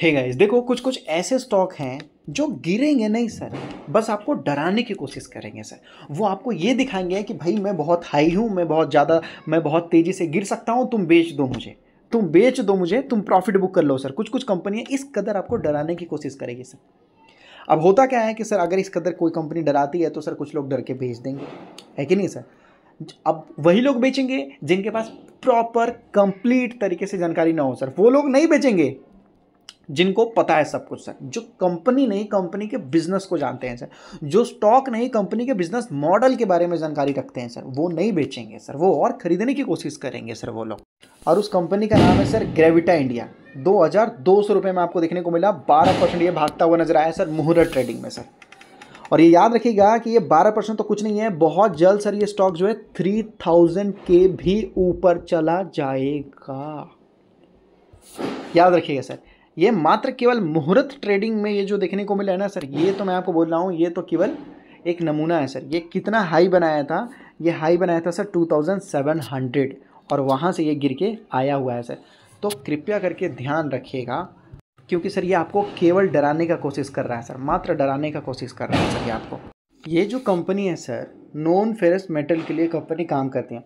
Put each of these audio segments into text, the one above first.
हे hey guys देखो कुछ कुछ ऐसे स्टॉक हैं जो गिरेंगे नहीं सर बस आपको डराने की कोशिश करेंगे सर वो आपको ये दिखाएंगे कि भाई मैं बहुत हाई हूँ मैं बहुत ज़्यादा मैं बहुत तेज़ी से गिर सकता हूँ तुम बेच दो मुझे तुम बेच दो मुझे तुम प्रॉफिट बुक कर लो सर कुछ कुछ कंपनियाँ इस कदर आपको डराने की कोशिश करेगी सर अब होता क्या है कि सर अगर इस कदर कोई कंपनी डराती है तो सर कुछ लोग डर के बेच देंगे है कि नहीं सर अब वही लोग बेचेंगे जिनके पास प्रॉपर कंप्लीट तरीके से जानकारी ना हो सर वो लोग नहीं बेचेंगे जिनको पता है सब कुछ सर जो कंपनी नहीं कंपनी के बिजनेस को जानते हैं सर जो स्टॉक नहीं कंपनी के बिजनेस मॉडल के बारे में जानकारी रखते हैं सर वो नहीं बेचेंगे सर वो और खरीदने की कोशिश करेंगे सर वो लोग और उस कंपनी का नाम है सर ग्रेविटा इंडिया दो हज़ार दो सौ रुपये में आपको देखने को मिला बारह परसेंट ये भागता हुआ नजर आया सर मुहूर्त ट्रेडिंग में सर और ये याद रखिएगा कि ये बारह परसेंट तो कुछ नहीं है बहुत जल्द सर ये स्टॉक जो है थ्री थाउजेंड के भी ऊपर चला जाएगा याद रखिएगा सर ये मात्र केवल मुहूर्त ट्रेडिंग में ये जो देखने को मिला है ना सर ये तो मैं आपको बोल रहा हूँ ये तो केवल एक नमूना है सर ये कितना हाई बनाया था ये हाई बनाया था सर 2700 और वहाँ से ये गिर के आया हुआ है सर तो कृपया करके ध्यान रखिएगा क्योंकि सर ये आपको केवल डराने का कोशिश कर रहा है सर मात्र डराने का कोशिश कर रहा है सर ये आपको ये जो कंपनी है सर नॉन फेरस मेटल के लिए कंपनी काम करती है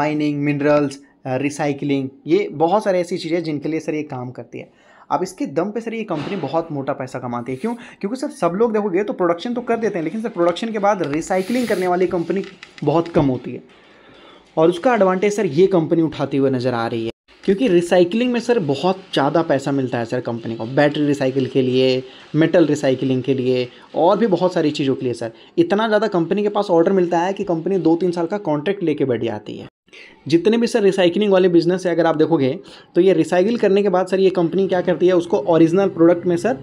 माइनिंग मिनरल्स रिसाइकलिंग ये बहुत सारी ऐसी चीज़ें जिनके लिए सर ये काम करती है अब इसके दम पे सर ये कंपनी बहुत मोटा पैसा कमाती है क्यों क्योंकि सर सब लोग देखोगे तो प्रोडक्शन तो कर देते हैं लेकिन सर प्रोडक्शन के बाद रिसाइकलिंग करने वाली कंपनी बहुत कम होती है और उसका एडवांटेज सर ये कंपनी उठाती हुई नज़र आ रही है क्योंकि रिसाइकलिंग में सर बहुत ज़्यादा पैसा मिलता है सर कंपनी को बैटरी रिसाइकिल के लिए मेटल रिसाइकिलिंग के लिए और भी बहुत सारी चीज़ों के लिए सर इतना ज़्यादा कंपनी के पास ऑर्डर मिलता है कि कंपनी दो तीन साल का कॉन्ट्रैक्ट लेके बैठ जाती है जितने भी सर रिसाइकलिंग वाले बिजनेस है अगर आप देखोगे तो ये रिसाइकिल करने के बाद सर ये कंपनी क्या करती है उसको ओरिजिनल प्रोडक्ट में सर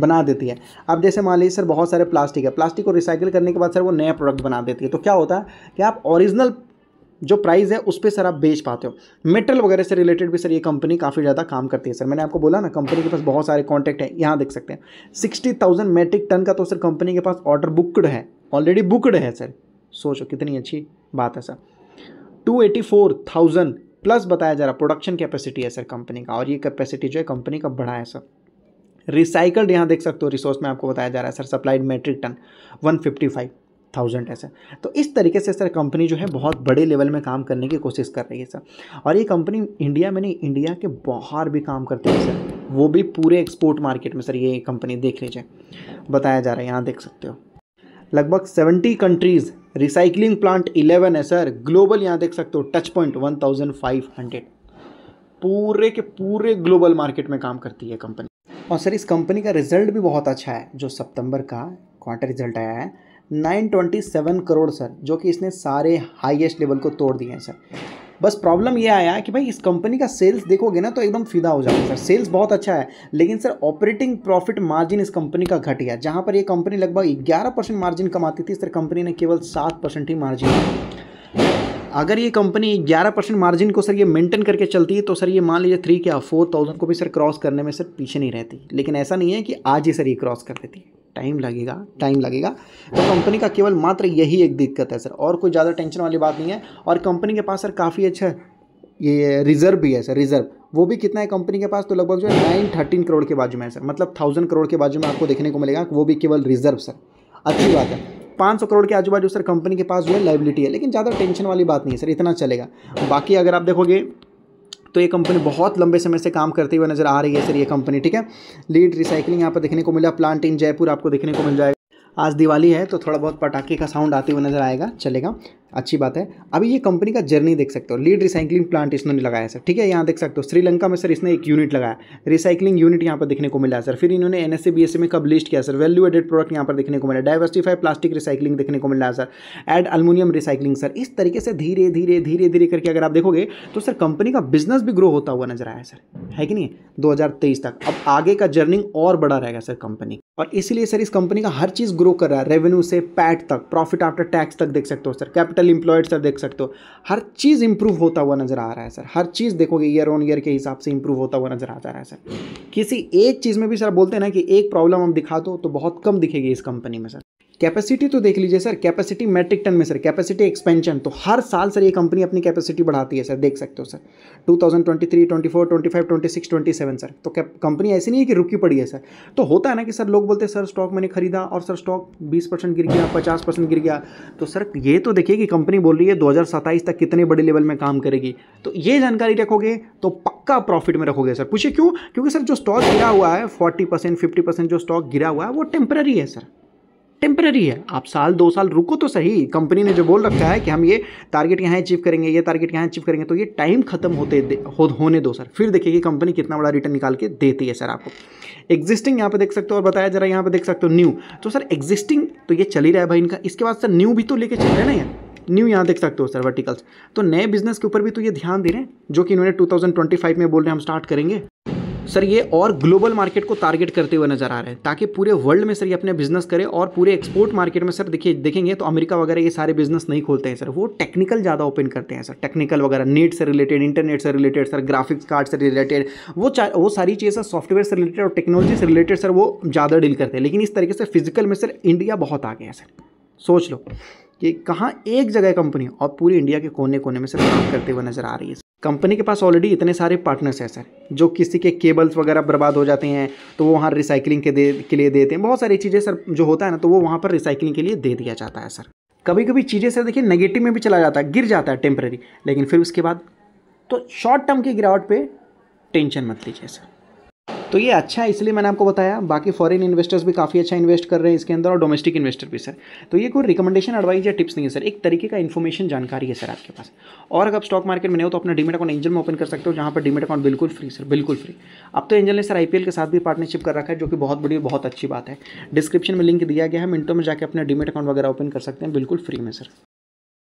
बना देती है अब जैसे मान लीजिए सर बहुत सारे प्लास्टिक है प्लास्टिक को रिसाइकिल करने के बाद सर वो नया प्रोडक्ट बना देती है तो क्या होता है कि आप ओरिजिनल जो प्राइस है उस पर सर आप बेच पाते हो मेटल वगैरह से रिलेटेड भी सर ये कंपनी काफ़ी ज़्यादा काम करती है सर मैंने आपको बोला ना कंपनी के पास बहुत सारे कॉन्टैक्ट हैं यहाँ देख सकते हैं सिक्सटी थाउजेंड मेट्रिक टन का तो सर कंपनी के पास ऑर्डर बुकड है ऑलरेडी बुकड है सर सोचो कितनी अच्छी बात है सर 284,000 प्लस बताया जा रहा प्रोडक्शन कैपेसिटी है सर कंपनी का और ये कैपेसिटी जो है कंपनी का बढ़ा है सर रिसाइकल्ड यहाँ देख सकते हो रिसोर्स में आपको बताया जा रहा है sir supplied metric ton five thousand है सर तो इस तरीके से सर कंपनी जो है बहुत बड़े लेवल में काम करने की कोशिश कर रही है सर और ये कंपनी इंडिया में नहीं इंडिया के बाहर भी काम करती है सर वो भी पूरे एक्सपोर्ट मार्केट में सर ये कंपनी देख लीजिए बताया जा रहा है यहाँ देख सकते हो लगभग seventy countries recycling plant eleven है सर ग्लोबल यहाँ देख सकते हो touch point one thousand five hundred पूरे के पूरे ग्लोबल मार्केट में काम करती है कंपनी और सर इस कंपनी का रिजल्ट भी बहुत अच्छा है जो सितंबर का क्वार्टर रिजल्ट आया है 927 करोड़ सर जो कि इसने सारे हाईएस्ट लेवल को तोड़ दिए हैं सर बस प्रॉब्लम ये आया कि भाई इस कंपनी का सेल्स देखोगे ना तो एकदम फिदा हो जाएगा सर सेल्स बहुत अच्छा है लेकिन सर ऑपरेटिंग प्रॉफिट मार्जिन इस कंपनी का घट गया जहाँ पर ये कंपनी लगभग ग्यारह परसेंट मार्जिन कमाती थी सर कंपनी ने केवल सात परसेंट ही मार्जिन अगर ये कंपनी 11 परसेंट मार्जिन को सर ये मेंटेन करके चलती है तो सर ये मान लीजिए थ्री क्या फोर थाउजेंड को भी सर क्रॉस करने में सर पीछे नहीं रहती लेकिन ऐसा नहीं है कि आज ही सर ये क्रॉस कर देती है टाइम लगेगा टाइम लगेगा तो कंपनी का केवल मात्र यही एक दिक्कत है सर और कोई ज़्यादा टेंशन वाली बात नहीं है और कंपनी के पास सर काफ़ी अच्छा ये रिजर्व भी है सर रिजर्व वो भी कितना है कंपनी के पास तो लगभग जो है नाइन थर्टीन करोड़ के बाजू में है सर मतलब थाउजेंड करोड़ के बाजू में आपको देखने को मिलेगा वो भी केवल रिजर्व सर अच्छी बात है पाँच सौ करोड़ के आजू बाजू सर कंपनी के पास जो है लाइबिलिटी है लेकिन ज़्यादा टेंशन वाली बात नहीं है सर इतना चलेगा बाकी अगर आप देखोगे तो ये कंपनी बहुत लंबे समय से काम करती हुई नजर आ रही है सर ये कंपनी ठीक है लीड रिसाइकलिंग यहाँ पर देखने को मिला प्लांट इन जयपुर आपको देखने को मिल जाएगा आज दिवाली है तो थोड़ा बहुत पटाखे का साउंड आते हुए नजर आएगा चलेगा अच्छी बात है अभी ये कंपनी का जर्नी देख सकते हो लीड रिसाइकलिंग प्लांट इसने लगाया सर ठीक है यहाँ देख सकते हो श्रीलंका में सर इसने एक यूनिट लगाया रिसाइकलिंग यूनिट यहाँ पर देखने को मिला सर फिर इन्होंने एन एस में कब लिस्ट किया सर वैल्यू एडेड प्रोडक्ट यहाँ पर देखने को मिला डाइवर्सिफाई प्लास्टिक रिसाइकलिंग देखने को मिला सर एड अल्मोनियम रिसाइकलिंग सर इस तरीके से धीरे धीरे धीरे धीरे करके अगर आप देखोगे तो सर कंपनी का बिजनेस भी ग्रो होता हुआ नजर आया सर है कि नहीं दो तक अब आगे का जर्निंग और बड़ा रहेगा सर कंपनी और इसीलिए सर इस कंपनी का हर चीज़ ग्रो कर रहा है रेवेन्यू से पैट तक प्रॉफिट आफ्टर टैक्स तक देख सकते हो सर कैपिटल इंप्लॉयड सर देख सकते हो हर चीज़ इंप्रूव होता हुआ नजर आ रहा है सर हर चीज़ देखोगे ईयर ऑन ईयर के हिसाब से इंप्रूव होता हुआ नजर आ जा रहा है सर किसी एक चीज़ में भी सर बोलते हैं ना कि एक प्रॉब्लम हम दिखा दो तो बहुत कम दिखेगी इस कंपनी में सर कैपेसिटी तो देख लीजिए सर कैपेसिटी मेट्रिक टन में सर कैपेसिटी एक्सपेंशन तो हर साल सर ये कंपनी अपनी कैपेसिटी बढ़ाती है सर देख सकते हो सर 2023, 24, 25, 26, 27 सर तो कंपनी ऐसी नहीं है कि रुकी पड़ी है सर तो होता है ना कि सर लोग बोलते हैं सर स्टॉक मैंने खरीदा और सर स्टॉक बीस परसेंट गिर गया पचास परसेंट गिर गया तो सर ये तो देखिए कि कंपनी बोल रही है दो तक कितने बड़े लेवल में काम करेगी तो ये जानकारी रखोगे तो पक्का प्रॉफिट में रखोगे सर पूछिए क्यों क्योंकि सर जो स्टॉक गिरा हुआ है फोर्टी परसेंट जो स्टॉक गिरा हुआ है वो टेम्प्रेरी है सर टेम्प्ररी है आप साल दो साल रुको तो सही कंपनी ने जो बोल रखा है कि हम ये टारगेट यहाँ अचीव करेंगे ये टारगेट यहाँ अचीव करेंगे तो ये टाइम खत्म होते हो, होने दो सर फिर देखिए कि कंपनी कितना बड़ा रिटर्न निकाल के देती है सर आपको एग्जिस्टिंग यहाँ पे देख सकते हो और बताया है यहाँ पे देख सकते हो न्यू तो सर एग्जिस्टिंग तो ये चल ही रहा है भाई इनका इसके बाद सर न्यू भी तो लेके चल रहे हैं ना न्यू यहाँ देख सकते हो सर वर्टिकल्स तो नए बिजनेस के ऊपर भी तो ये ध्यान दे रहे हैं जो कि इन्होंने 2025 में बोल रहे हैं हम स्टार्ट करेंगे सर ये और ग्लोबल मार्केट को टारगेट करते हुए नजर आ रहे हैं ताकि पूरे वर्ल्ड में सर ये अपने बिजनेस करें और पूरे एक्सपोर्ट मार्केट में सर देखिए देखेंगे तो अमेरिका वगैरह ये सारे बिजनेस नहीं खोलते हैं सर वो टेक्निकल ज़्यादा ओपन करते हैं सर टेक्निकल वगैरह नेट से रिलेटेड इंटरनेट से रिलेटेड सर ग्राफिक्स कार्ड से रिलेटेड वो वो सारी चीज़ें सर सॉफ्टवेयर से रिलेटेड और टेक्नोलॉजी से रिलेटेड सर वो ज़्यादा डील करते हैं लेकिन इस तरीके से फिजिकल में सर इंडिया बहुत आगे है सर सोच लो कि कहाँ एक जगह कंपनी और पूरी इंडिया के कोने कोने में सर काम करते हुए नजर आ रही है कंपनी के पास ऑलरेडी इतने सारे पार्टनर्स हैं सर जो किसी के केबल्स वगैरह बर्बाद हो जाते हैं तो वो वहाँ रिसाइकिलिंग के दे के लिए देते हैं बहुत सारी चीज़ें सर जो होता है ना तो वो वहाँ पर रिसाइकिलिंग के लिए दे दिया जाता है सर कभी कभी चीज़ें सर देखिए नेगेटिव में भी चला जाता है गिर जाता है टेम्प्रेरी लेकिन फिर उसके बाद तो शॉर्ट टर्म की गिरावट पर टेंशन मत लीजिए सर तो ये अच्छा है इसलिए मैंने आपको बताया बाकी फॉरेन इन्वेस्टर्स भी काफ़ी अच्छा इन्वेस्ट कर रहे हैं इसके अंदर और डोमेस्टिक इन्वेस्टर भी सर तो ये कोई रिकमेंडेशन एडवाइस या टिप्स नहीं है सर एक तरीके का इन्फॉर्मेशन जानकारी है सर आपके पास और अगर आप स्टॉक मार्केट में नहीं हो तो अपना डीमेट अकाउंट एंजल में ओपन कर सकते हो जहाँ पर डीमेट अकाउंट बिल्कुल फ्री सर बिल्कुल फ्री अब तो एंजल ने सर आई के साथ भी पार्टनरशिप कर रखा है जो कि बहुत बड़ी बहुत अच्छी बात है डिस्क्रिप्शन में लिंक दिया गया है मिनटों में जाकर अपना डीमेट अकाउंट वगैरह ओपन कर सकते हैं बिल्कुल फ्री में सर